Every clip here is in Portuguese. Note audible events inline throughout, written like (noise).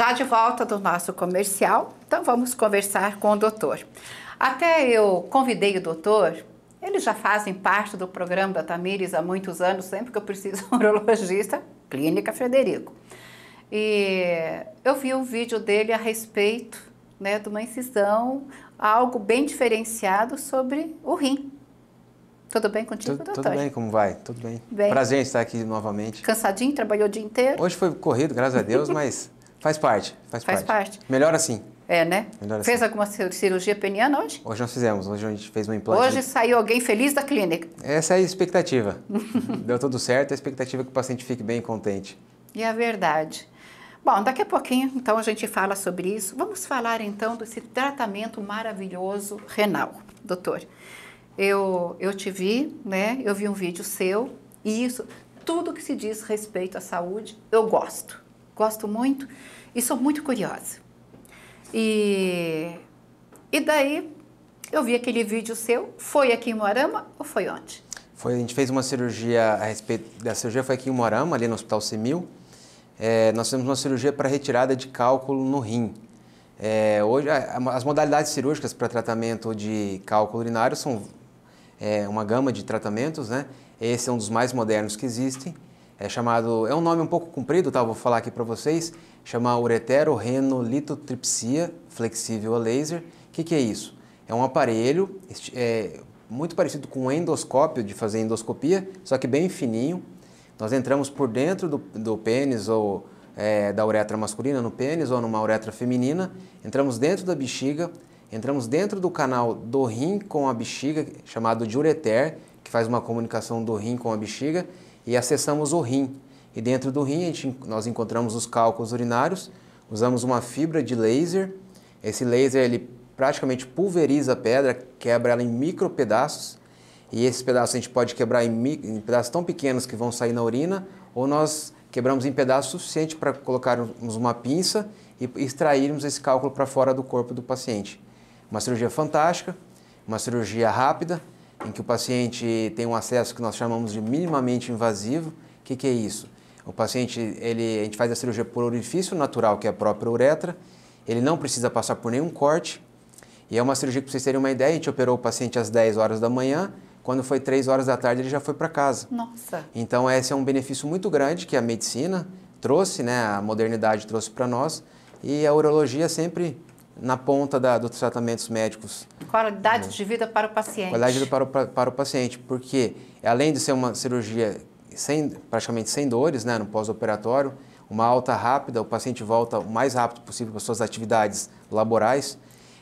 já de volta do nosso comercial, então vamos conversar com o doutor. Até eu convidei o doutor, eles já fazem parte do programa da Tamires há muitos anos, sempre que eu preciso de um urologista, Clínica Frederico. E eu vi um vídeo dele a respeito né, de uma incisão, algo bem diferenciado sobre o rim. Tudo bem contigo, doutor? Tudo bem, como vai? Tudo bem. bem. Prazer em estar aqui novamente. Cansadinho? Trabalhou o dia inteiro? Hoje foi corrido, graças a Deus, (laughs) mas Faz parte, faz, faz parte. parte. Melhor assim. É, né? Assim. Fez alguma cirurgia peniana hoje? Hoje nós fizemos, hoje a gente fez um implante. Hoje saiu alguém feliz da clínica. Essa é a expectativa. (laughs) Deu tudo certo, é a expectativa é que o paciente fique bem contente. E a é verdade. Bom, daqui a pouquinho, então, a gente fala sobre isso. Vamos falar, então, desse tratamento maravilhoso renal. Doutor, eu, eu te vi, né? Eu vi um vídeo seu e isso, tudo que se diz respeito à saúde, eu gosto gosto muito e sou muito curiosa. E, e daí eu vi aquele vídeo seu, foi aqui em Moarama ou foi onde? Foi, a gente fez uma cirurgia a respeito da cirurgia foi aqui em Moarama, ali no Hospital Semil. É, nós fizemos uma cirurgia para retirada de cálculo no rim. É, hoje, as modalidades cirúrgicas para tratamento de cálculo urinário são é, uma gama de tratamentos, né? Esse é um dos mais modernos que existem. É chamado, é um nome um pouco comprido, tá? Vou falar aqui para vocês. Chama ureterorrenolitotripsia flexível a laser. O que, que, é isso? É um aparelho é, muito parecido com um endoscópio de fazer endoscopia, só que bem fininho. Nós entramos por dentro do, do pênis ou é, da uretra masculina no pênis ou numa uretra feminina, entramos dentro da bexiga, entramos dentro do canal do rim com a bexiga, chamado de ureter, que faz uma comunicação do rim com a bexiga, e acessamos o rim. E dentro do rim gente, nós encontramos os cálculos urinários, usamos uma fibra de laser. Esse laser ele praticamente pulveriza a pedra, quebra ela em micro pedaços. E esses pedaços a gente pode quebrar em, em pedaços tão pequenos que vão sair na urina, ou nós quebramos em pedaços suficiente para colocarmos uma pinça e extrairmos esse cálculo para fora do corpo do paciente. Uma cirurgia fantástica, uma cirurgia rápida, em que o paciente tem um acesso que nós chamamos de minimamente invasivo. O que, que, é isso? O paciente, ele, a gente faz a cirurgia por orifício natural, que é a própria uretra, ele não precisa passar por nenhum corte, e é uma cirurgia que, para vocês terem uma ideia, a gente operou o paciente às 10 horas da manhã, quando foi 3 horas da tarde ele já foi para casa. Nossa! Então esse é um benefício muito grande que a medicina trouxe, né, a modernidade trouxe para nós, e a urologia sempre na ponta da, dos tratamentos médicos. Qualidade né? de vida para o paciente. Qualidade de vida para o, para o paciente, porque além de ser uma cirurgia sem, praticamente sem dores, né, no pós-operatório, uma alta rápida, o paciente volta o mais rápido possível para suas atividades laborais.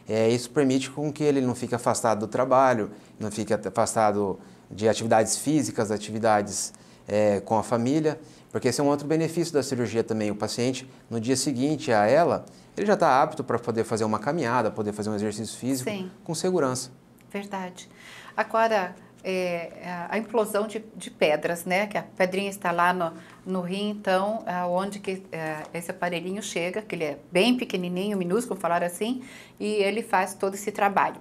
É, isso permite com que ele não fique afastado do trabalho, não fique afastado de atividades físicas, atividades é, com a família, porque esse é um outro benefício da cirurgia também. O paciente, no dia seguinte a ela, ele já está apto para poder fazer uma caminhada, poder fazer um exercício físico Sim. com segurança. Verdade. Agora, é, é, a implosão de, de, pedras, né? Que a pedrinha está lá no, no rim, então, é onde que é, esse aparelhinho chega, que ele é bem pequenininho, minúsculo, falar assim, e ele faz todo esse trabalho.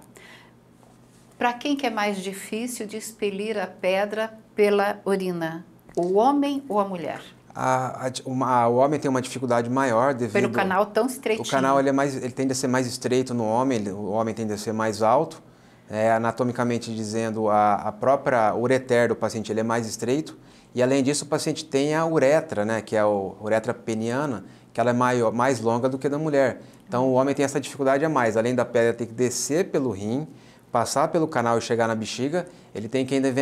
Para quem que é mais difícil de expelir a pedra pela urina? O homem ou a mulher? a, a, uma, a, o homem tem uma dificuldade maior devido... Pelo canal tão estreitinho. O canal ele é mais, ele tende a ser mais estreito no homem, ele, o homem tende a ser mais alto. É, anatomicamente dizendo, a, a própria ureter do paciente ele é mais estreito. E além disso, o paciente tem a uretra, né, que é a uretra peniana, que ela é maior, mais longa do que a da mulher. Então o homem tem essa dificuldade a mais. Além da pedra ter que descer pelo rim, passar pelo canal e chegar na bexiga, ele tem que ainda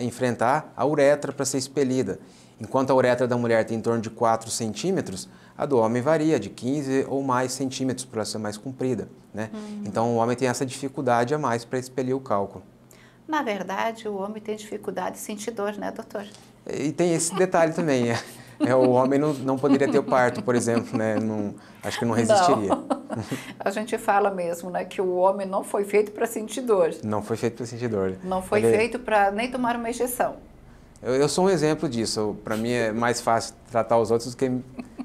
enfrentar a uretra para ser expelida. Enquanto a uretra da mulher tem em torno de 4 centímetros, a do homem varia de 15 ou mais centímetros para ser mais comprida. Né? Uhum. Então o homem tem essa dificuldade a mais para expelir o cálculo. Na verdade, o homem tem dificuldade de sentir dor, né, doutor? E tem esse detalhe também. É, é o homem não, não poderia ter o parto, por exemplo, né? Não, acho que não resistiria. Não. A gente fala mesmo, né, que o homem não foi feito para sentir dor. Não foi feito para sentir dor. Não foi Ele... feito para nem tomar uma injeção. Eu, eu sou um exemplo disso. Para mim é mais fácil tratar os outros do que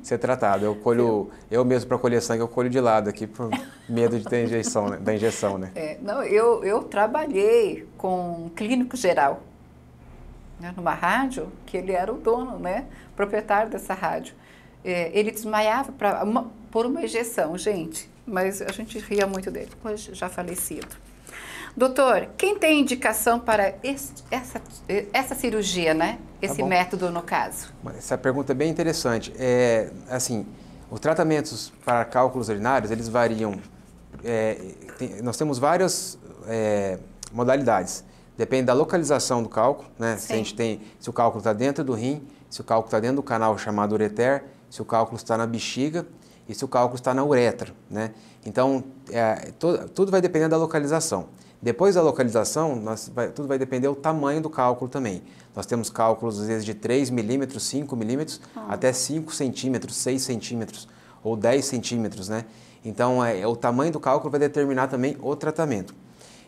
ser tratado. Eu colho, eu mesmo para colher sangue, eu colho de lado aqui por medo de ter injeção, né? da injeção, né? É, não, eu, eu trabalhei com um clínico geral né, numa rádio que ele era o dono, né, proprietário dessa rádio. É, ele desmaiava para por uma injeção, gente, mas a gente ria muito dele, pois já falecido. Doutor, quem tem indicação para este, essa, essa cirurgia, né? Tá esse tá método, no caso. Essa pergunta é bem interessante. É, assim, os tratamentos para cálculos urinários, eles variam. É, tem, nós temos várias é, modalidades. Depende da localização do cálculo, né? Se a gente tem, se o cálculo está dentro do rim, se o cálculo está dentro do canal chamado ureter, se o cálculo está na bexiga e se o cálculo está na uretra, né? Então, é, to, tudo vai depender da localização. Depois da localização, nós, vai, tudo vai depender do tamanho do cálculo também. Nós temos cálculos, às vezes, de 3 milímetros, 5 milímetros, ah. até 5 centímetros, 6 centímetros ou 10 centímetros, né? Então, é, o tamanho do cálculo vai determinar também o tratamento.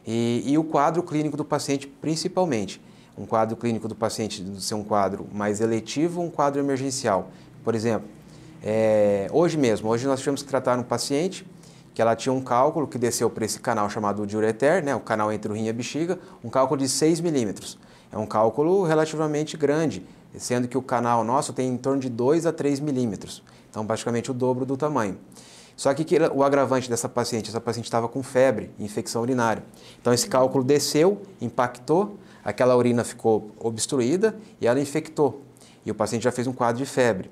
E, e, o quadro clínico do paciente, principalmente. Um quadro clínico do paciente ser um quadro mais eletivo, um quadro emergencial. Por exemplo, é, hoje mesmo, hoje nós tivemos que tratar um paciente que ela tinha um cálculo que desceu para esse canal chamado diureter, né, o canal entre o rim e a bexiga, um cálculo de 6 milímetros. É um cálculo relativamente grande, sendo que o canal nosso tem em torno de 2 a 3 milímetros, então praticamente o dobro do tamanho. Só que o agravante dessa paciente, essa paciente estava com febre, infecção urinária. Então esse cálculo desceu, impactou, aquela urina ficou obstruída e ela infectou. E o paciente já fez um quadro de febre.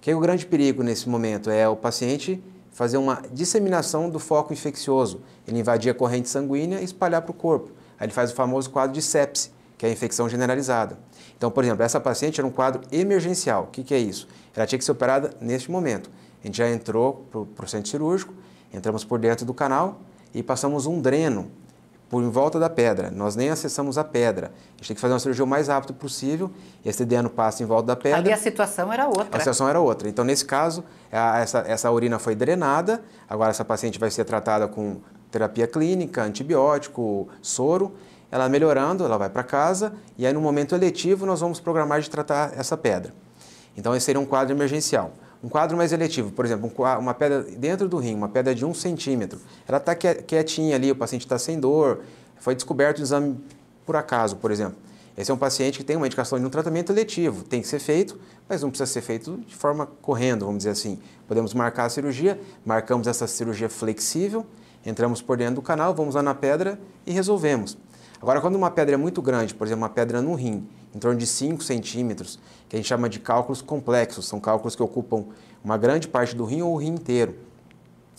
Que é o grande perigo nesse momento é o paciente fazer uma disseminação do foco infeccioso. Ele invadir a corrente sanguínea e espalhar para o corpo. Aí ele faz o famoso quadro de sepse, que é a infecção generalizada. Então, por exemplo, essa paciente era um quadro emergencial. O que, que é isso? Ela tinha que ser operada neste momento. A gente já entrou para o centro cirúrgico, entramos por dentro do canal e passamos um dreno por em volta da pedra. Nós nem acessamos a pedra. A gente tem que fazer uma cirurgia o mais rápido possível. Esse DNA passa em volta da pedra. Ali a situação era outra. A situação era outra. Então, nesse caso, a, essa, essa urina foi drenada. Agora, essa paciente vai ser tratada com terapia clínica, antibiótico, soro. Ela melhorando, ela vai para casa. E aí, no momento eletivo, nós vamos programar de tratar essa pedra. Então, esse seria um quadro emergencial um quadro mais eletivo, por exemplo, uma pedra dentro do rim, uma pedra de um centímetro, ela está quietinha ali, o paciente está sem dor, foi descoberto o exame por acaso, por exemplo. Esse é um paciente que tem uma indicação de um tratamento eletivo, tem que ser feito, mas não precisa ser feito de forma correndo, vamos dizer assim. Podemos marcar a cirurgia, marcamos essa cirurgia flexível, entramos por dentro do canal, vamos lá na pedra e resolvemos. Agora, quando uma pedra é muito grande, por exemplo, uma pedra no rim, em torno de 5 centímetros, que a gente chama de cálculos complexos, são cálculos que ocupam uma grande parte do rim ou o rim inteiro.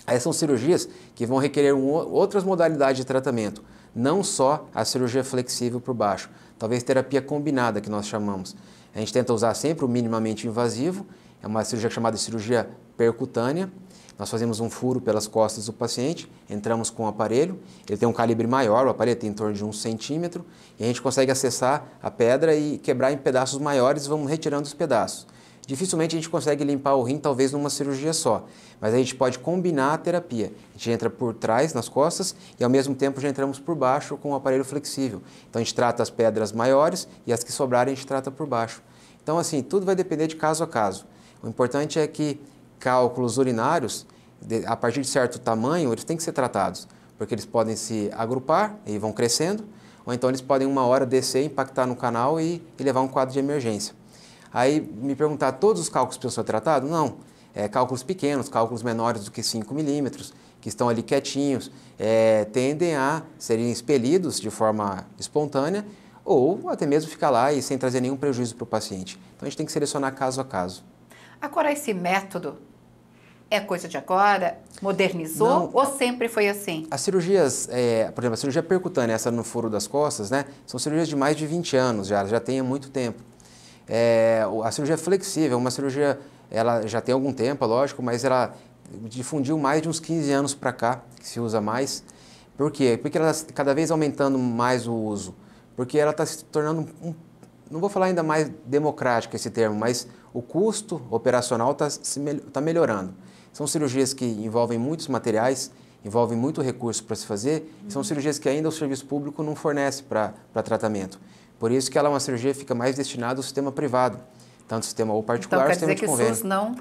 Essas são cirurgias que vão requerer um, outras modalidades de tratamento, não só a cirurgia flexível por baixo, talvez terapia combinada que nós chamamos. A gente tenta usar sempre o minimamente invasivo é uma cirurgia chamada cirurgia percutânea. Nós fazemos um furo pelas costas do paciente, entramos com o aparelho, ele tem um calibre maior, o aparelho tem em torno de um centímetro, e a gente consegue acessar a pedra e quebrar em pedaços maiores, e vamos retirando os pedaços. Dificilmente a gente consegue limpar o rim, talvez numa cirurgia só, mas a gente pode combinar a terapia. A gente entra por trás, nas costas, e ao mesmo tempo já entramos por baixo com o aparelho flexível. Então a gente trata as pedras maiores e as que sobrarem a gente trata por baixo. Então, assim, tudo vai depender de caso a caso. O importante é que cálculos urinários, a partir de certo tamanho, eles têm que ser tratados, porque eles podem se agrupar e vão crescendo, ou então eles podem uma hora descer, impactar no canal e, e levar um quadro de emergência. Aí me perguntar, todos os cálculos precisam ser tratados? Não. É, cálculos pequenos, cálculos menores do que 5 milímetros, que estão ali quietinhos, é, tendem a serem expelidos de forma espontânea ou até mesmo ficar lá e sem trazer nenhum prejuízo para o paciente. Então a gente tem que selecionar caso a caso. Agora, esse método é coisa de agora? Modernizou Não, ou sempre foi assim? As cirurgias, é, por exemplo, a cirurgia percutânea, essa no furo das costas, né? São cirurgias de mais de 20 anos já, já tem há muito tempo. É, a cirurgia flexível, uma cirurgia, ela já tem algum tempo, lógico, mas ela difundiu mais de uns 15 anos para cá, que se usa mais. Por quê? Porque ela está cada vez aumentando mais o uso. Porque ela está se tornando, um, não vou falar ainda mais democrática esse termo, mas o custo operacional está tá melhorando. São cirurgias que envolvem muitos materiais, envolvem muito recurso para se fazer, uhum. e são cirurgias que ainda o serviço público não fornece para tratamento. Por isso que ela é uma cirurgia que fica mais destinada ao sistema privado, tanto sistema ou particular, então, quer sistema dizer de que convênio. SUS não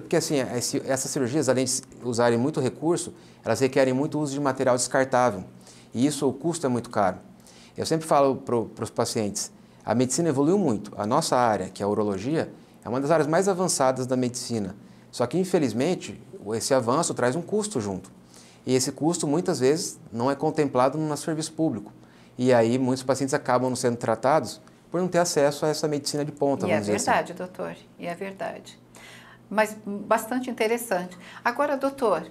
porque assim, é, essas cirurgias, além de usarem muito recurso, elas requerem muito uso de material descartável. E isso, o custo é muito caro. Eu sempre falo para os pacientes, a medicina evoluiu muito. A nossa área, que é a urologia, é uma das áreas mais avançadas da medicina. Só que, infelizmente, esse avanço traz um custo junto. E esse custo, muitas vezes, não é contemplado no nosso serviço público. E aí, muitos pacientes acabam sendo tratados por não ter acesso a essa medicina de ponta, e vamos é dizer assim. verdade, assim. doutor. E é verdade. Mas hum, bastante interessante. Agora, doutor,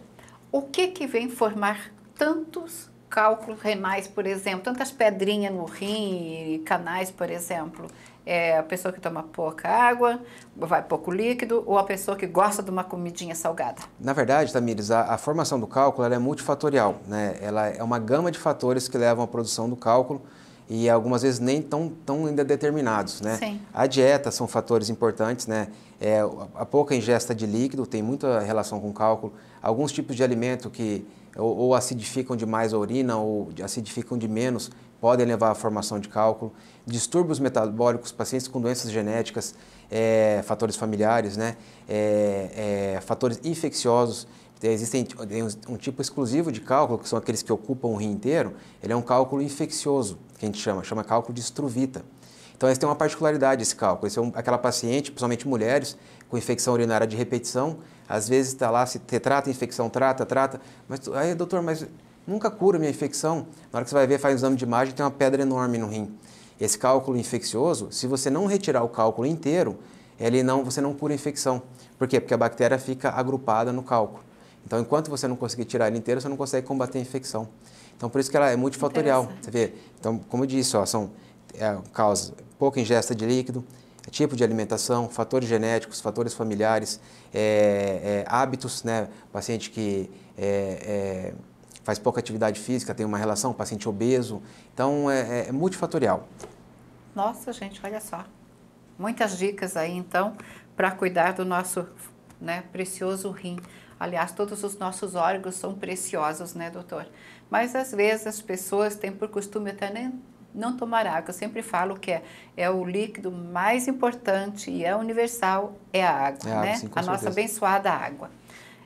o que, que vem formar tantos cálculos renais, por exemplo, tantas pedrinhas no rim, e canais, por exemplo, é, a pessoa que toma pouca água, vai pouco líquido, ou a pessoa que gosta de uma comidinha salgada? Na verdade, Tamires, a, a formação do cálculo é multifatorial. Né? Ela é uma gama de fatores que levam à produção do cálculo e algumas vezes nem tão, tão ainda determinados. Né? Sim. A dieta são fatores importantes, né? É, a pouca ingesta de líquido tem muita relação com cálculo. Alguns tipos de alimento que ou, ou acidificam demais a urina ou acidificam de menos, podem levar à formação de cálculo. Distúrbios metabólicos, pacientes com doenças genéticas, é, fatores familiares, né? É, é, fatores infecciosos. Então, existem um tipo exclusivo de cálculo, que são aqueles que ocupam o rim inteiro, ele é um cálculo infeccioso, que a gente chama, chama cálculo de estruvita. Então, essa tem uma particularidade, esse cálculo. Esse é um, aquela paciente, principalmente mulheres, com infecção urinária de repetição, às vezes está lá, se trata infecção, trata, trata, mas aí, doutor, mas nunca cura minha infecção. Na hora que você vai ver, faz um exame de imagem, tem uma pedra enorme no rim. Esse cálculo infeccioso, se você não retirar o cálculo inteiro, ele não, você não cura a infecção. Por quê? Porque a bactéria fica agrupada no cálculo. Então, enquanto você não conseguir tirar ele inteiro, você não consegue combater a infecção. Então, por isso que ela é multifatorial. Você vê? Então, como eu disse, ó, são é, causas pouca ingesta de líquido, é tipo de alimentação, fatores genéticos, fatores familiares, é, é, hábitos, né? Paciente que é, é faz pouca atividade física, tem uma relação, paciente obeso. Então, é, é, multifatorial. Nossa, gente, olha só. Muitas dicas aí, então, para cuidar do nosso né, precioso rim. Aliás, todos os nossos órgãos são preciosos, né, doutor? Mas às vezes as pessoas têm por costume até nem não tomará, que eu sempre falo que é, é o líquido mais importante e é universal, é a água, é né? Água, sim, a nossa abençoada água.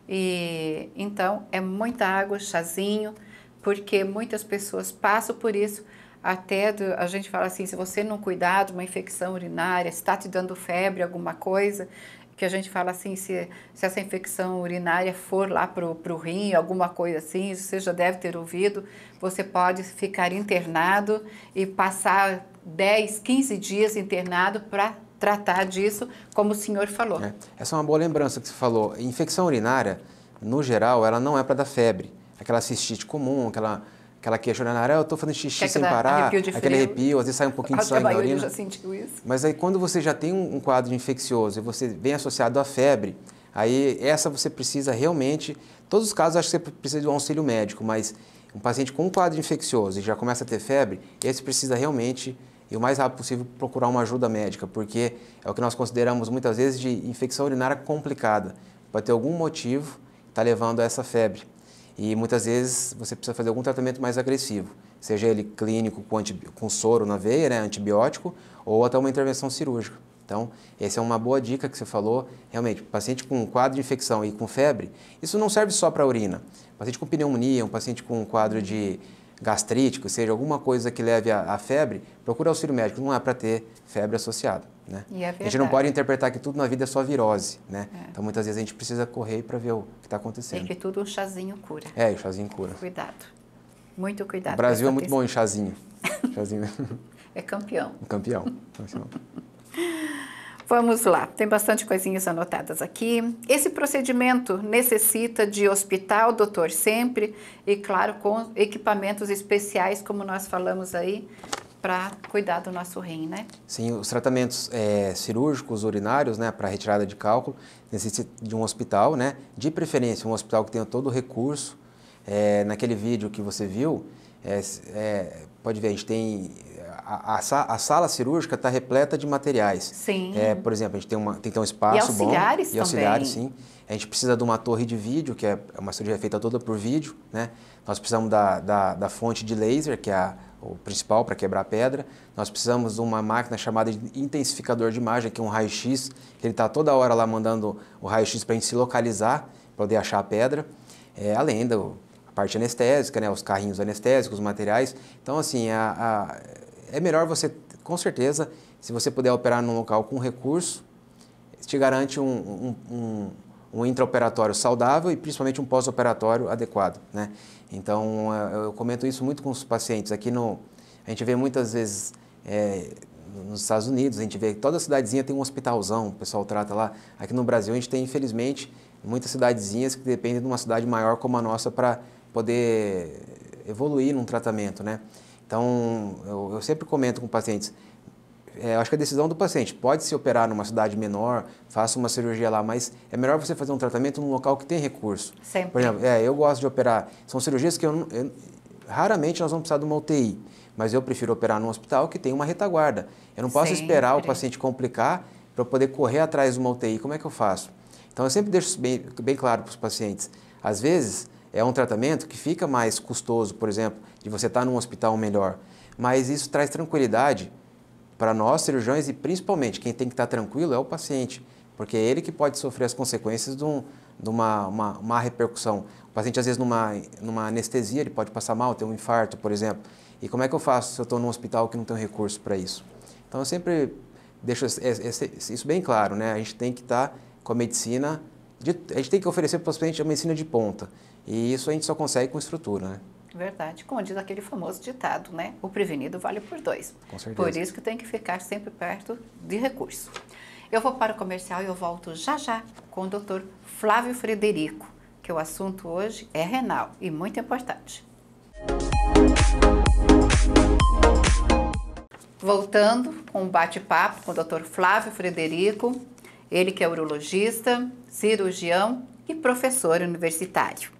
E então é muita água, chazinho, porque muitas pessoas passam por isso. Até do, a gente fala assim, se você não cuidar de uma infecção urinária, está te dando febre, alguma coisa, que a gente fala assim, se, se essa infecção urinária for lá para o rim, alguma coisa assim, você já deve ter ouvido, você pode ficar internado e passar 10, 15 dias internado para tratar disso, como o senhor falou. É, essa é uma boa lembrança que você falou. Infecção urinária, no geral, ela não é para dar febre. Aquela cistite comum, aquela aquela queixa na areia, eu estou fazendo xixi Quer sem parar, arrepio aquele arrepio, às vezes sai um pouquinho de sangue na urina. já sentiu isso. Mas aí quando você já tem um quadro infeccioso e você vem associado à febre, aí essa você precisa realmente, todos os casos acho que você precisa de um auxílio médico, mas um paciente com um quadro infeccioso e já começa a ter febre, esse precisa realmente e o mais rápido possível procurar uma ajuda médica, porque é o que nós consideramos muitas vezes de infecção urinária complicada. Pode ter algum motivo que está levando a essa febre e muitas vezes você precisa fazer algum tratamento mais agressivo, seja ele clínico com, anti, com soro na veia, né, antibiótico, ou até uma intervenção cirúrgica. Então, essa é uma boa dica que você falou. Realmente, paciente com um quadro de infecção e com febre, isso não serve só para a urina. Paciente com pneumonia, um paciente com um quadro de gastrítico, seja alguma coisa que leve à febre, procura auxílio médico, não é para ter febre associada. Né? É a gente não pode interpretar que tudo na vida é só virose. Né? É. Então, muitas vezes a gente precisa correr para ver o que está acontecendo. E que tudo um chazinho cura. É, o chazinho cura. Cuidado. Muito cuidado. O Brasil é muito bom em chazinho. (laughs) chazinho. é campeão. Campeão. campeão. (laughs) Vamos lá, tem bastante coisinhas anotadas aqui. Esse procedimento necessita de hospital, doutor, sempre, e claro, com equipamentos especiais, como nós falamos aí, para cuidar do nosso rim, né? Sim, os tratamentos é, cirúrgicos, urinários, né, para retirada de cálculo, necessita de um hospital, né? De preferência, um hospital que tenha todo o recurso. É, naquele vídeo que você viu, é, é pode ver, a gente tem a, a, a, sala cirúrgica está repleta de materiais. Sim. É, por exemplo, a gente tem, uma, tem que ter um espaço e auxiliares bom. E auxiliares sim. A gente precisa de uma torre de vídeo, que é, é uma cirurgia feita toda por vídeo. Né? Nós precisamos da, da, da fonte de laser, que é a, o principal para quebrar pedra. Nós precisamos de uma máquina chamada de intensificador de imagem, que é um raio-x, que ele está toda hora lá mandando o raio-x para a gente se localizar, para poder achar a pedra. É, além da parte anestésica, né? os carrinhos anestésicos, os materiais. Então, assim, a, a é melhor você, com certeza, se você puder operar num local com recurso, te garante um, um, um, um intraoperatório saudável e principalmente um pós-operatório adequado. Né? Então, eu comento isso muito com os pacientes. Aqui no, a gente vê muitas vezes é, nos Estados Unidos, a gente vê que toda cidadezinha tem um hospitalzão, o pessoal trata lá. Aqui no Brasil, a gente tem, infelizmente, muitas cidadezinhas que dependem de uma cidade maior como a nossa para poder evoluir num tratamento, né? Então, eu, eu sempre comento com pacientes, é, acho que é a decisão do paciente pode se operar numa cidade menor, faça uma cirurgia lá, mas é melhor você fazer um tratamento num local que tem recurso. Sempre. Por exemplo, é, eu gosto de operar. São cirurgias que eu, eu, raramente nós vamos precisar de uma UTI, mas eu prefiro operar num hospital que tem uma retaguarda. Eu não posso sempre. esperar o paciente complicar para poder correr atrás de uma UTI. Como é que eu faço? Então eu sempre deixo bem, bem claro para os pacientes. Às vezes é um tratamento que fica mais custoso, por exemplo, de você estar tá num hospital melhor. Mas isso traz tranquilidade para nós, cirurgiões, e principalmente quem tem que estar tá tranquilo é o paciente, porque é ele que pode sofrer as consequências de, um, de uma, uma, uma, repercussão. O paciente, às vezes, numa, numa anestesia, ele pode passar mal, ter um infarto, por exemplo. E como é que eu faço se eu estou num hospital que não tem recurso para isso? Então, eu sempre deixo isso bem claro, né? A gente tem que estar tá com a medicina, de, a gente tem que oferecer para o paciente a medicina de ponta. E isso a gente só consegue com estrutura, né? Verdade, como diz aquele famoso ditado, né? O prevenido vale por dois. Com certeza. Por isso que tem que ficar sempre perto de recurso. Eu vou para o comercial e eu volto já já com o doutor Flávio Frederico, que o assunto hoje é renal e muito importante. Voltando com um bate-papo com o doutor Flávio Frederico, ele que é urologista, cirurgião e professor universitário.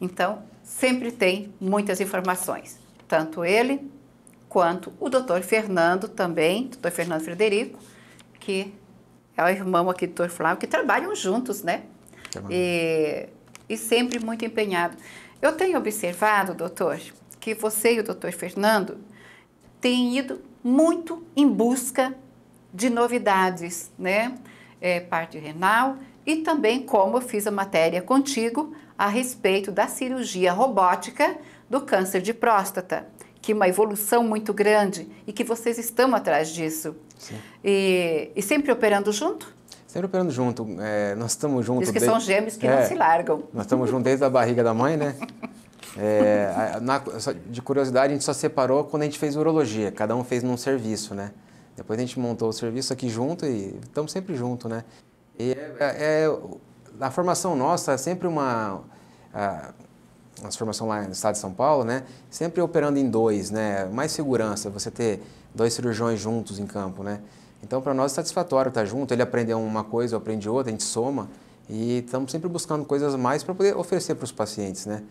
Então, sempre tem muitas informações, tanto ele quanto o doutor Fernando também, doutor Fernando Frederico, que é o irmão aqui do doutor Flávio, que trabalham juntos, né? e, e sempre muito empenhado. Eu tenho observado, doutor, que você e o doutor Fernando têm ido muito em busca de novidades, né? É, parte renal e também como eu fiz a matéria contigo, a respeito da cirurgia robótica do câncer de próstata, que é uma evolução muito grande e que vocês estão atrás disso. Sim. E, e sempre operando junto? Sempre operando junto. É, nós estamos juntos. Diz que desde... são gêmeos que é, não se largam. Nós estamos juntos desde a barriga da mãe, né? (laughs) É, na, de curiosidade, a gente só separou quando a gente fez urologia. Cada um fez num serviço, né? Depois a gente montou o serviço aqui junto e estamos sempre junto, né? E é, é, é a formação nossa é sempre uma... A, formação lá no estado de São Paulo, né? Sempre operando em dois, né? Mais segurança, você ter dois cirurgiões juntos em campo, né? Então, para nós é satisfatório estar tá junto, ele aprendeu uma coisa, eu aprendi outra, a gente soma e estamos sempre buscando coisas mais para poder oferecer para os pacientes, né?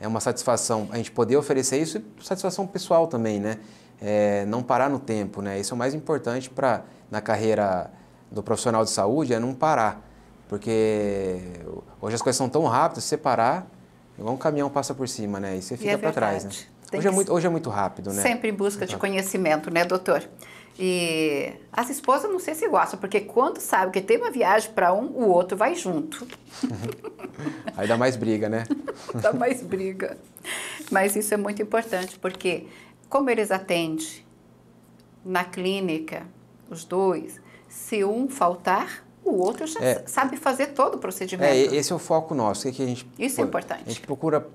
É uma satisfação a gente poder oferecer isso e satisfação pessoal também, né? É, não parar no tempo, né? Isso é o mais importante para na carreira do profissional de saúde, é não parar. Porque hoje as coisas são tão rápidas, separar você parar, igual um caminhão passa por cima, né? E você é fica é para trás, né? Hoje é, muito, hoje é muito rápido, né? Sempre em busca de conhecimento, né, doutor? E as esposas não sei se gostam, porque quando sabe que tem uma viagem para um, o outro vai junto. (laughs) Aí dá mais briga, né? (laughs) dá mais briga. Mas isso é muito importante, porque como eles atendem na clínica, os dois, se um faltar, o outro já é, sabe fazer todo o procedimento. É, esse é o foco nosso. É que a gente, Isso é importante. A gente procura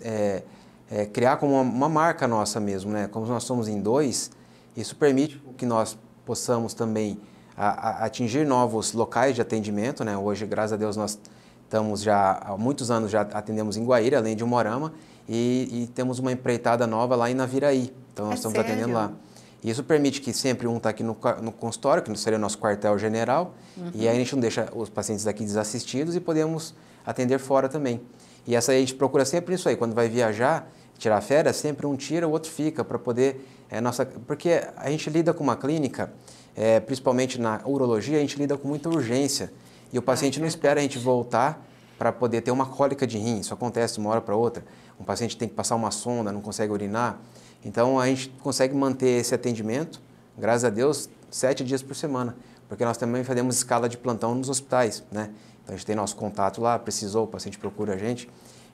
é, é, criar como uma, uma, marca nossa mesmo, né? Como nós somos em dois, isso permite que nós possamos também a, a, atingir novos locais de atendimento, né? Hoje, graças a Deus, nós estamos já há muitos anos já atendemos em Guaíra, além de Umorama, e, e temos uma empreitada nova lá em Naviraí. Então, nós é estamos sério? atendendo lá. Isso permite que sempre um está aqui no, no, consultório, que seria o nosso quartel general, uhum. e aí a gente não deixa os pacientes aqui desassistidos e podemos atender fora também. E essa aí a gente procura sempre isso aí. Quando vai viajar, tirar férias, sempre um tira, o outro fica para poder é, nossa, porque a gente lida com uma clínica, é, principalmente na urologia, a gente lida com muita urgência e o ah, paciente não é espera a gente voltar para poder ter uma cólica de rim. Isso acontece de uma hora para outra. Um paciente tem que passar uma sonda, não consegue urinar. Então a gente consegue manter esse atendimento, graças a Deus, sete dias por semana, porque nós também fazemos escala de plantão nos hospitais, né? Então a gente tem nosso contato lá, precisou, o paciente procura a gente.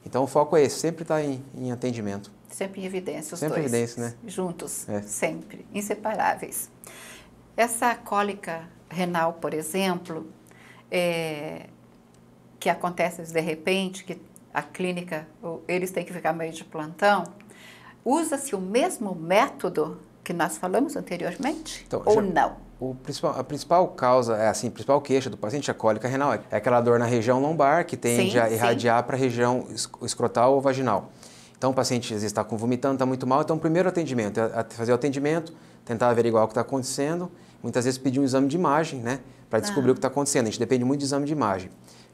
Então o foco é esse, sempre estar tá em, em, atendimento. Sempre em evidência, os sempre dois. Sempre em evidência, né? Juntos, é. sempre, inseparáveis. Essa cólica renal, por exemplo, é, que acontece de repente, que a clínica, eles têm que ficar meio de plantão, usa-se o mesmo método que nós falamos anteriormente então, ou já, não? O principal, a principal causa, é assim, a principal queixa do paciente é cólica renal, é aquela dor na região lombar que tende sim, a irradiar para a região escrotal ou vaginal. Então, o paciente às vezes está vomitando, está muito mal, então o primeiro atendimento é fazer o atendimento, tentar averiguar o que está acontecendo, muitas vezes pedir um exame de imagem, né, para descobrir ah. o que está acontecendo. A gente depende muito de exame de imagem.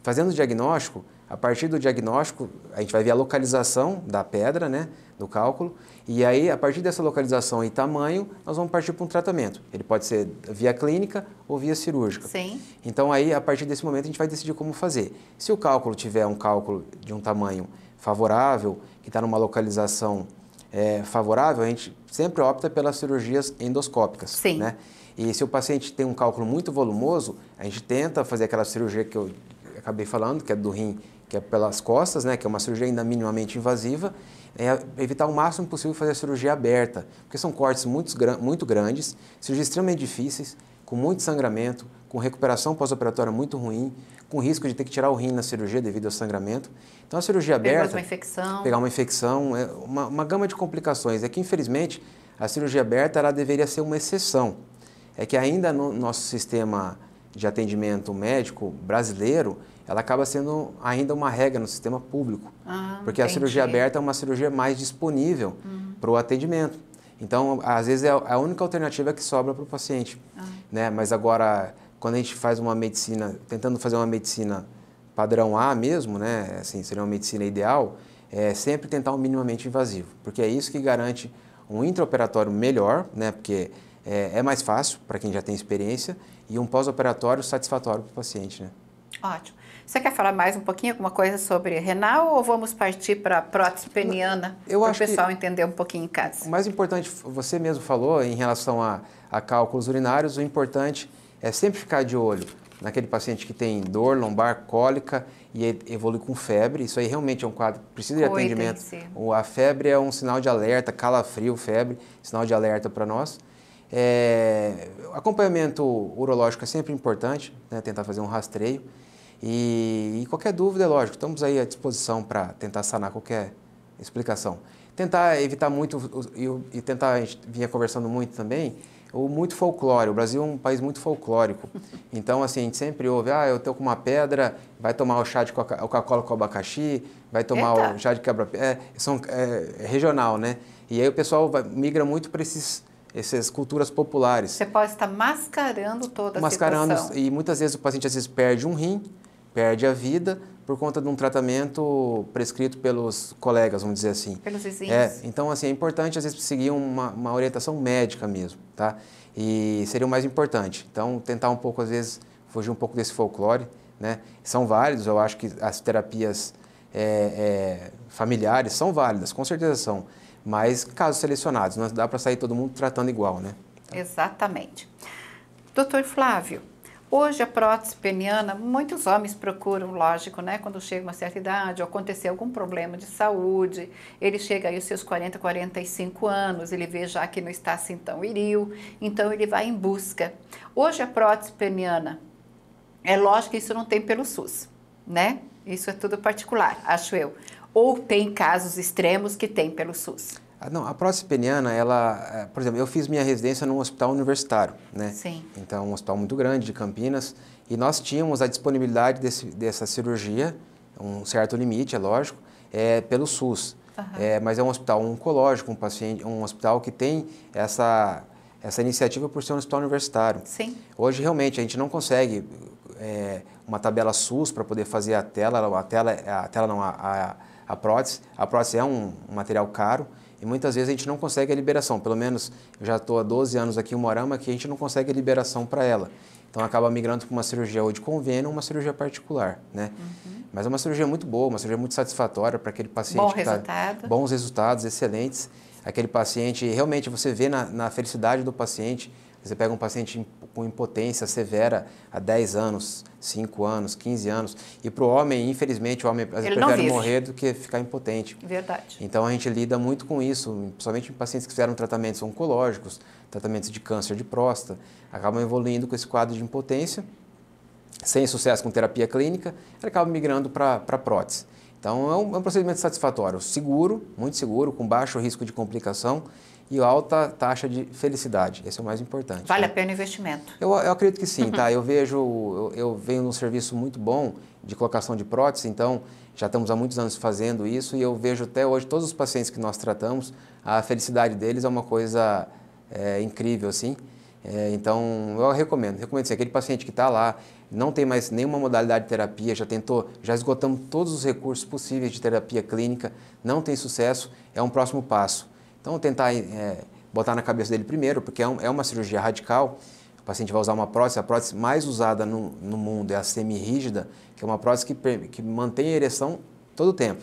Fazendo o diagnóstico, a partir do diagnóstico, a gente vai ver a localização da pedra, né, do cálculo, e aí, a partir dessa localização e tamanho, nós vamos partir para um tratamento. Ele pode ser via clínica ou via cirúrgica. Sim. Então, aí, a partir desse momento, a gente vai decidir como fazer. Se o cálculo tiver um cálculo de um tamanho favorável, que está numa localização é, favorável, a gente sempre opta pelas cirurgias endoscópicas. Sim. Né? E se o paciente tem um cálculo muito volumoso, a gente tenta fazer aquela cirurgia que eu acabei falando, que é do rim, que é pelas costas, né, que é uma cirurgia ainda minimamente invasiva, é evitar o máximo possível fazer a cirurgia aberta, porque são cortes muito, muito grandes, cirurgias extremamente difíceis, com muito sangramento, com recuperação pós-operatória muito ruim, com risco de ter que tirar o rim na cirurgia devido ao sangramento. Então, a cirurgia aberta... Pegar uma infecção. Pegar uma infecção, é uma, uma gama de complicações. É que, infelizmente, a cirurgia aberta ela deveria ser uma exceção. É que ainda no nosso sistema de atendimento médico brasileiro, ela acaba sendo ainda uma regra no sistema público. Ah, porque entendi. a cirurgia aberta é uma cirurgia mais disponível uhum. para o atendimento. Então, às vezes, é a é única alternativa que sobra para o paciente. Ah. Né? Mas agora, quando a gente faz uma medicina, tentando fazer uma medicina padrão A mesmo, né? assim, seria uma medicina ideal, é sempre tentar um minimamente invasivo, porque é isso que garante um intraoperatório melhor, né? porque é, é mais fácil para quem já tem experiência, e um pós-operatório satisfatório para o paciente. Né? Ótimo. Você quer falar mais um pouquinho, alguma coisa sobre renal ou vamos partir para a prótese peniana? Para o pessoal entender um pouquinho em casa. O mais importante, você mesmo falou em relação a, a cálculos urinários, o importante é sempre ficar de olho naquele paciente que tem dor lombar, cólica e evolui com febre. Isso aí realmente é um quadro que precisa de atendimento. A febre é um sinal de alerta, calafrio, febre, sinal de alerta para nós. É, acompanhamento urológico é sempre importante, né? tentar fazer um rastreio. E, e qualquer dúvida, é lógico, estamos aí à disposição para tentar sanar qualquer explicação. Tentar evitar muito, e, e tentar, a gente vinha conversando muito também, O muito folclore. O Brasil é um país muito folclórico. Então, assim, a gente sempre ouve, ah, eu estou com uma pedra, vai tomar o chá de Coca-Cola com abacaxi, vai tomar Eita. o chá de quebra... É, são, é, é, regional, né? E aí o pessoal vai, migra muito para esses essas culturas populares. Você pode estar mascarando toda a situação. Mascarando, e muitas vezes o paciente às vezes perde um rim, perde a vida por conta de um tratamento prescrito pelos colegas, vamos dizer assim. Pelos vizinhos. É, então, assim, é importante às vezes seguir uma, uma orientação médica mesmo, tá? E seria o mais importante. Então, tentar um pouco, às vezes, fugir um pouco desse folclore, né? São válidos, eu acho que as terapias é, é, familiares são válidas, com certeza são, mas casos selecionados, não dá para sair todo mundo tratando igual, né? Tá? Exatamente. Doutor Flávio, Hoje a prótese peniana, muitos homens procuram, lógico, né? Quando chega uma certa idade, ou acontecer algum problema de saúde, ele chega aí aos seus 40, 45 anos, ele vê já que não está assim tão iril, então ele vai em busca. Hoje a prótese peniana, é lógico que isso não tem pelo SUS, né? Isso é tudo particular, acho eu. Ou tem casos extremos que tem pelo SUS. Ah, não, a prótese peniana, ela, é, por exemplo, eu fiz minha residência num hospital universitário, né? Sim. Então, um hospital muito grande de Campinas, e nós tínhamos a disponibilidade desse, dessa cirurgia, um certo limite, é lógico, é, pelo SUS. Uhum. É, mas é um hospital oncológico, um paciente, um hospital que tem essa essa iniciativa por ser um hospital universitário. Sim. Hoje realmente a gente não consegue é, uma tabela SUS para poder fazer a tela, a tela, a tela não a, a, a prótese. A prótese é um, um material caro. E muitas vezes a gente não consegue a liberação. Pelo menos eu já estou há 12 anos aqui em Morama que a gente não consegue a liberação para ela. Então acaba migrando para uma cirurgia ou de convênio ou uma cirurgia particular, né? Uhum. Mas é uma cirurgia muito boa, uma cirurgia muito satisfatória para aquele paciente. Bom tá resultado. Tá, bons resultados, excelentes. Aquele paciente, realmente você vê na, na felicidade do paciente. Você pega um paciente com impotência severa há 10 anos, 5 anos, 15 anos. E para o homem, infelizmente, o homem Ele prefere morrer do que ficar impotente. Verdade. Então a gente lida muito com isso, principalmente em pacientes que fizeram tratamentos oncológicos, tratamentos de câncer de próstata, acabam evoluindo com esse quadro de impotência, sem sucesso com terapia clínica, acabam migrando para prótese. Então é um, é um procedimento satisfatório, seguro, muito seguro, com baixo risco de complicação e alta taxa de felicidade. Esse é o mais importante. Vale né? a pena o investimento. Eu, eu acredito que sim, uhum. tá? Eu vejo, eu, eu venho num serviço muito bom de colocação de prótese, então já estamos há muitos anos fazendo isso e eu vejo até hoje todos os pacientes que nós tratamos, a felicidade deles é uma coisa é, incrível, assim. É, então, eu recomendo. Recomendo, assim, aquele paciente que está lá, não tem mais nenhuma modalidade de terapia, já tentou, já esgotamos todos os recursos possíveis de terapia clínica, não tem sucesso, é um próximo passo então, tentar é, botar na cabeça dele primeiro, porque é, um, é, uma cirurgia radical. O paciente vai usar uma prótese. A prótese mais usada no, no mundo é a semi-rígida, que é uma prótese que, que mantém a ereção todo o tempo,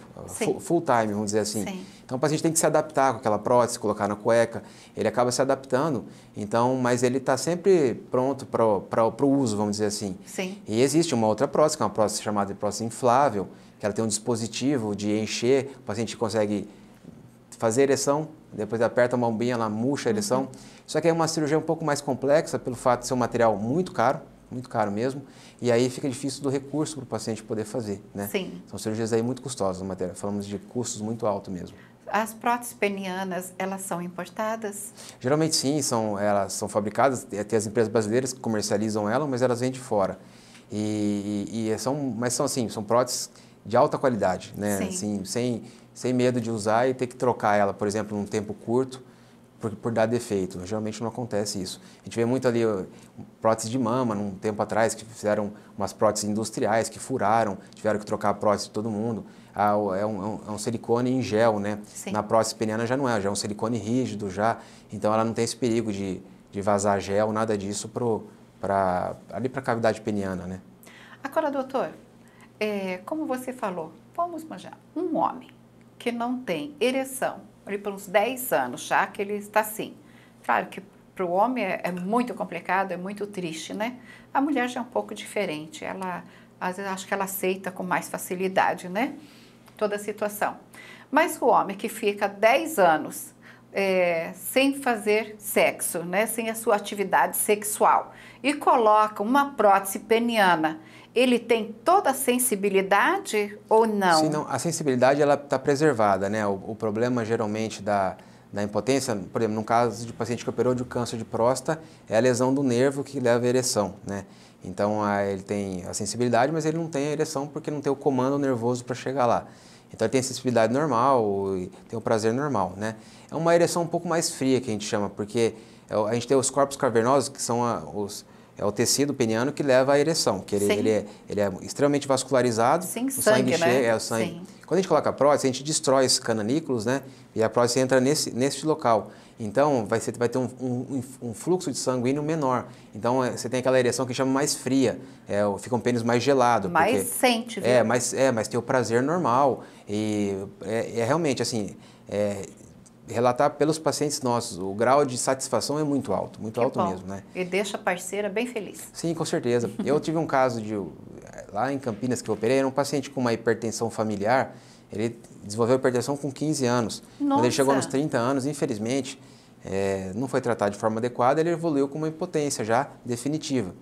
full time, vamos dizer assim. Sim. Então o paciente tem que se adaptar com aquela prótese, colocar na cueca, ele acaba se adaptando, então, mas ele está sempre pronto para o uso, vamos dizer assim. Sim. E existe uma outra prótese, que é uma prótese chamada de prótese inflável, que ela tem um dispositivo de encher, o paciente consegue fazer ereção, depois aperta a bombinha, ela murcha a uhum. ereção. Uhum. Só que é uma cirurgia um pouco mais complexa pelo fato de ser um material muito caro, muito caro mesmo, e aí fica difícil do recurso para o paciente poder fazer, né? Sim. São cirurgias aí muito custosas, matéria. Falamos de custos muito alto mesmo. As próteses penianas, elas são importadas? Geralmente sim, são, elas são fabricadas, é, tem as empresas brasileiras que comercializam elas, mas elas vêm de fora. E, e, e, são, mas são assim, são próteses de alta qualidade, né? Sim. Assim, sem sem medo de usar e ter que trocar ela, por exemplo, num tempo curto, por, por dar defeito. Geralmente não acontece isso. A gente vê muito ali prótese de mama, num tempo atrás, que fizeram umas próteses industriais que furaram, tiveram que trocar a prótese de todo mundo. Ah, é, é, um, é, um, silicone em gel, né? Sim. Na prótese peniana já não é, já é um silicone rígido já. Então ela não tem esse perigo de, de vazar gel, nada disso pro, pra, ali para a cavidade peniana, né? Agora, doutor, é, como você falou, vamos manjar um homem que não tem ereção, ali por uns 10 anos já que ele está assim. Claro que para o homem é, é, muito complicado, é muito triste, né? A mulher já é um pouco diferente, ela às vezes acho que ela aceita com mais facilidade, né? Toda a situação. Mas o homem que fica 10 anos é, sem fazer sexo, né? Sem a sua atividade sexual e coloca uma prótese peniana ele tem toda a sensibilidade ou não? Sim, não a sensibilidade ela está preservada, né? O, o, problema geralmente da, da impotência, por exemplo, no caso de paciente que operou de câncer de próstata, é a lesão do nervo que leva à ereção, né? Então a, ele tem a sensibilidade, mas ele não tem a ereção porque não tem o comando nervoso para chegar lá. Então ele tem a sensibilidade normal, tem o prazer normal, né? É uma ereção um pouco mais fria que a gente chama, porque é a gente tem os corpos cavernosos, que são a, os, é o tecido peniano que leva à ereção, que ele, ele, é, ele é, extremamente vascularizado. Sim, o sangue, sangue né? é o sangue. Sim. Quando a gente coloca a prótese, a gente destrói esses cananículos, né? E a prótese entra nesse, nesse local. Então, vai, ser, vai ter um, um, um, fluxo de sanguíneo menor. Então, é, você tem aquela ereção que chama mais fria. É, fica um pênis mais gelado. Mais porque, sente, é, viu? É, mas, é, mas tem o prazer normal. E é, é realmente, assim, é, relatar pelos pacientes nossos, o grau de satisfação é muito alto, muito que alto bom. mesmo, né? E deixa a parceira bem feliz. Sim, com certeza. (laughs) eu tive um caso de eh, lá em Campinas que eu operei, era um paciente com uma hipertensão familiar, ele desenvolveu hipertensão com 15 anos. Nossa. Quando ele chegou nos 30 anos, infelizmente, é, não foi tratado de forma adequada, ele evoluiu com uma impotência já definitiva.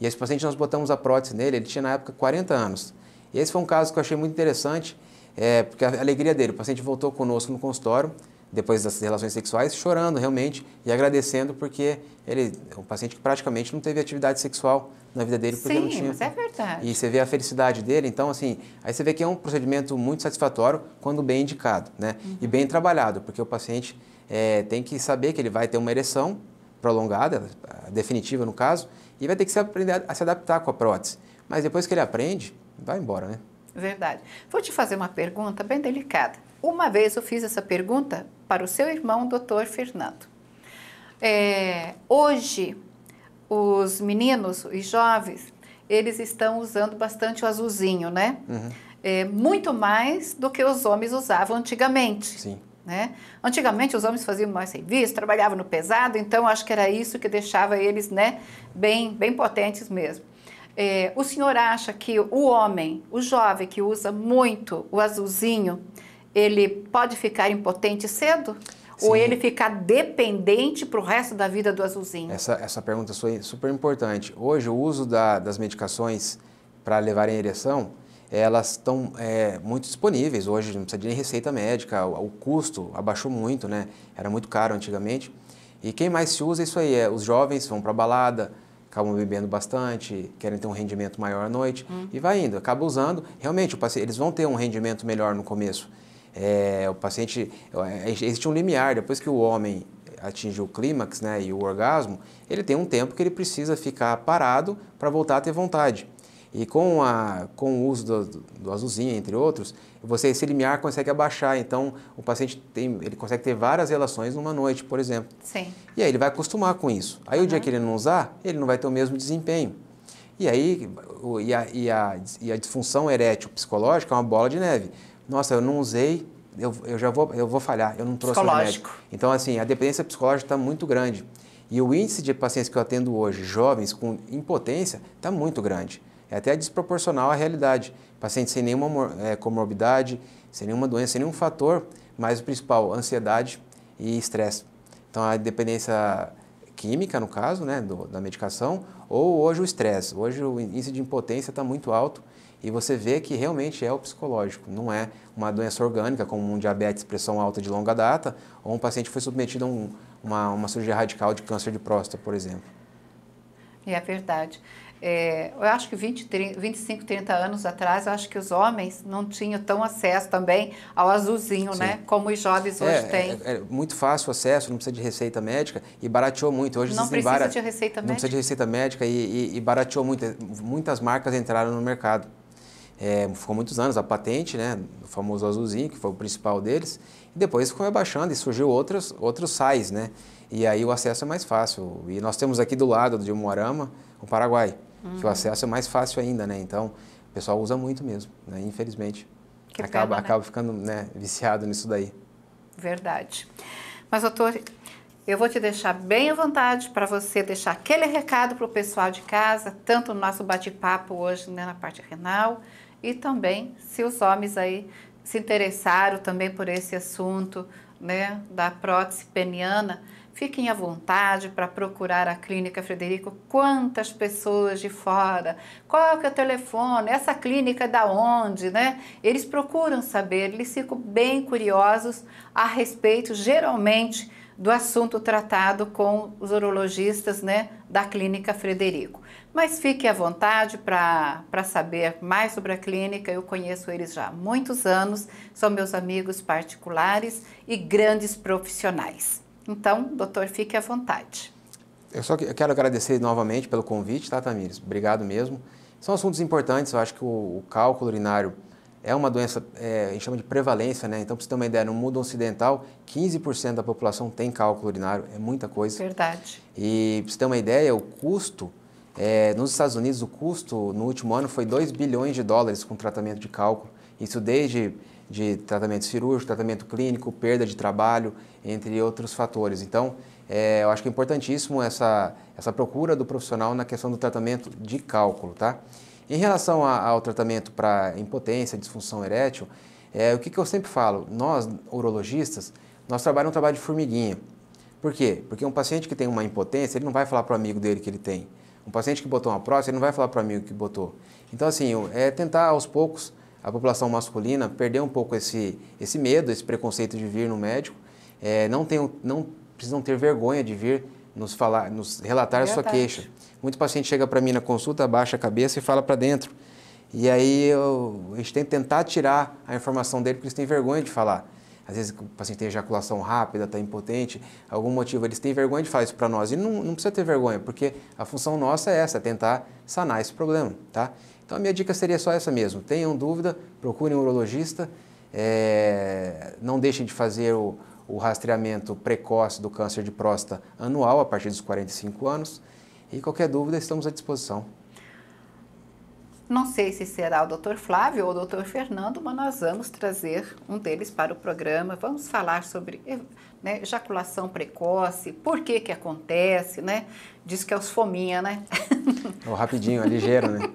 E esse paciente nós botamos a prótese nele, ele tinha na época 40 anos. E esse foi um caso que eu achei muito interessante, é, porque a alegria dele, o paciente voltou conosco no consultório, depois das relações sexuais, chorando realmente e agradecendo porque ele é um paciente que praticamente não teve atividade sexual na vida dele porque Sim, não tinha. Sim, é verdade. E você vê a felicidade dele, então assim, aí você vê que é um procedimento muito satisfatório quando bem indicado, né? Uhum. E bem trabalhado, porque o paciente é, tem que saber que ele vai ter uma ereção prolongada, definitiva no caso, e vai ter que se aprender a se adaptar com a prótese. Mas depois que ele aprende, vai embora, né? Verdade. Vou te fazer uma pergunta bem delicada. Uma vez eu fiz essa pergunta para o seu irmão, doutor Fernando. É, hoje, os meninos, os jovens, eles estão usando bastante o azulzinho, né? Uhum. É, muito mais do que os homens usavam antigamente. Sim. Né? Antigamente os homens faziam mais serviço, trabalhavam no pesado, então acho que era isso que deixava eles né, bem, bem potentes mesmo. É, o senhor acha que o homem, o jovem que usa muito o azulzinho, ele pode ficar impotente cedo? Sim. Ou ele ficar dependente para o resto da vida do azulzinho? Essa, essa pergunta é super importante. Hoje, o uso da, das medicações para levar em ereção, elas estão é, muito disponíveis. Hoje não precisa de nem receita médica, o, o, custo abaixou muito, né? Era muito caro antigamente. E quem mais se usa é isso aí é os jovens vão para balada, acabam bebendo bastante, querem ter um rendimento maior à noite hum. e vai indo, acaba usando. Realmente, paciente, eles vão ter um rendimento melhor no começo é, o paciente. É, existe um limiar, depois que o homem atinge o clímax né, e o orgasmo, ele tem um tempo que ele precisa ficar parado para voltar a ter vontade. E com, a, com o uso do, do azulzinho, entre outros, você esse limiar consegue abaixar. Então, o paciente tem, ele consegue ter várias relações numa noite, por exemplo. Sim. E aí ele vai acostumar com isso. Aí uhum. o dia que ele não usar, ele não vai ter o mesmo desempenho. E aí, o, e a, e a, e a disfunção erétil psicológica é uma bola de neve nossa, eu não usei, eu, eu já vou, eu vou falhar, eu não trouxe o remédio. Então, assim, a dependência psicológica está muito grande. E o índice de pacientes que eu atendo hoje, jovens com impotência, está muito grande. É até desproporcional à realidade. Paciente sem nenhuma é, comorbidade, sem nenhuma doença, sem nenhum fator, mas o principal, ansiedade e estresse. Então, a dependência química, no caso, né, do, da medicação, ou hoje o estresse. Hoje o índice de impotência está muito alto e você vê que realmente é o psicológico, não é uma doença orgânica, como um diabetes pressão alta de longa data, ou um paciente foi submetido a um, uma, uma cirurgia radical de câncer de próstata, por exemplo. É verdade é, eu acho que 20, 30, 25, 30 anos atrás, eu acho que os homens não tinham tão acesso também ao azulzinho, né, Sim. né? Como os jovens hoje é, têm. É, é, muito fácil o acesso, não precisa de receita médica e barateou muito. Hoje não precisa de receita médica. Não precisa de receita médica e, e, e barateou muito. Muitas marcas entraram no mercado. É, ficou muitos anos a patente, né, o famoso azulzinho, que foi o principal deles, e depois foi abaixando e surgiu outros, outros sais, né, e aí o acesso é mais fácil. E nós temos aqui do lado de Moarama, o Paraguai, uhum. que o acesso é mais fácil ainda, né? Então, o pessoal usa muito mesmo, né? infelizmente. Que acaba, pena, né? acaba ficando né, viciado nisso daí. Verdade. Mas, doutor, eu vou te deixar bem à vontade para você deixar aquele recado para o pessoal de casa, tanto no nosso bate-papo hoje né, na parte renal, e também se os homens aí se interessaram também por esse assunto né, da prótese peniana, Fiquem à vontade para procurar a Clínica Frederico. Quantas pessoas de fora? Qual que é o telefone? Essa clínica é da onde, né? Eles procuram saber, eles ficam bem curiosos a respeito, geralmente, do assunto tratado com os urologistas né, da Clínica Frederico. Mas fique à vontade para saber mais sobre a clínica. Eu conheço eles já há muitos anos, são meus amigos particulares e grandes profissionais. Então, doutor, fique à vontade. Eu só quero agradecer novamente pelo convite, tá, Tamires? Obrigado mesmo. São assuntos importantes, eu acho que o, o cálculo urinário é uma doença, é, a gente chama de prevalência, né? Então, para você ter uma ideia, no mundo ocidental, 15% da população tem cálculo urinário, é muita coisa. Verdade. E para você ter uma ideia, o custo, é, nos Estados Unidos, o custo no último ano foi 2 bilhões de dólares com tratamento de cálculo. Isso desde de tratamento cirúrgico, tratamento clínico, perda de trabalho, entre outros fatores. Então, é, eu acho que é importantíssimo essa, essa procura do profissional na questão do tratamento de cálculo, tá? Em relação a, ao tratamento para impotência, disfunção erétil, é, o que, que eu sempre falo, nós, urologistas, nós trabalhamos um trabalho de formiguinha. Por quê? Porque um paciente que tem uma impotência, ele não vai falar para o amigo dele que ele tem. Um paciente que botou uma prótese, ele não vai falar para o amigo que botou. Então, assim, é tentar aos poucos a população masculina perdeu um pouco esse, esse medo, esse preconceito de vir no médico. É, não, tem, não precisam ter vergonha de vir nos, falar, nos relatar Verdade. a sua queixa. Muito paciente chega para mim na consulta, abaixa a cabeça e fala para dentro. E aí eu, a gente tem que tentar tirar a informação dele porque eles têm vergonha de falar. Às vezes o paciente tem ejaculação rápida, está impotente, algum motivo, eles têm vergonha de falar isso para nós. E não, não, precisa ter vergonha, porque a função nossa é essa, é tentar sanar esse problema, tá? Então a minha dica seria só essa mesmo. Tenham dúvida, procurem um urologista, é, não deixem de fazer o, o rastreamento precoce do câncer de próstata anual a partir dos 45 anos. E qualquer dúvida, estamos à disposição. Não sei se será o Dr. Flávio ou o Dr. Fernando, mas nós vamos trazer um deles para o programa. Vamos falar sobre eh, né, ejaculação precoce, por que que acontece, né? Diz que é os fominha, né? É rapidinho, é ligeiro, né?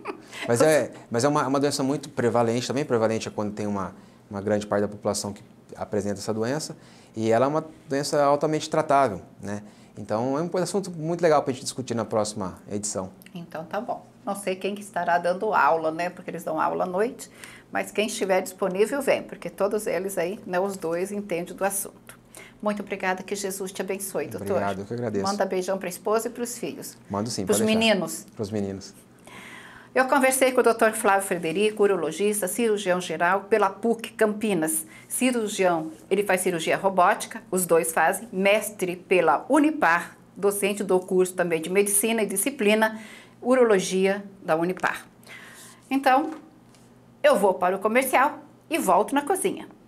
Mas é, mas é uma, é uma doença muito prevalente, também prevalente é quando tem uma, uma grande parte da população que apresenta essa doença, e ela é uma doença altamente tratável, né? Então é um assunto muito legal para a gente discutir na próxima edição. Então tá bom. Não sei quem que estará dando aula, né? Porque eles dão aula à noite, mas quem estiver disponível vem, porque todos eles aí, né, os dois entendem do assunto. Muito obrigada, que Jesus te abençoe, doutor. Obrigado, eu que agradeço. Manda beijão para a esposa e para os filhos. Mando sim, Para os meninos. Para os meninos. Eu conversei com o Dr. Flávio Frederico, urologista, cirurgião geral pela PUC Campinas. Cirurgião, ele faz cirurgia robótica, os dois fazem, mestre pela Unipar, docente do curso também de medicina e disciplina Urologia da Unipar. Então, eu vou para o comercial e volto na cozinha.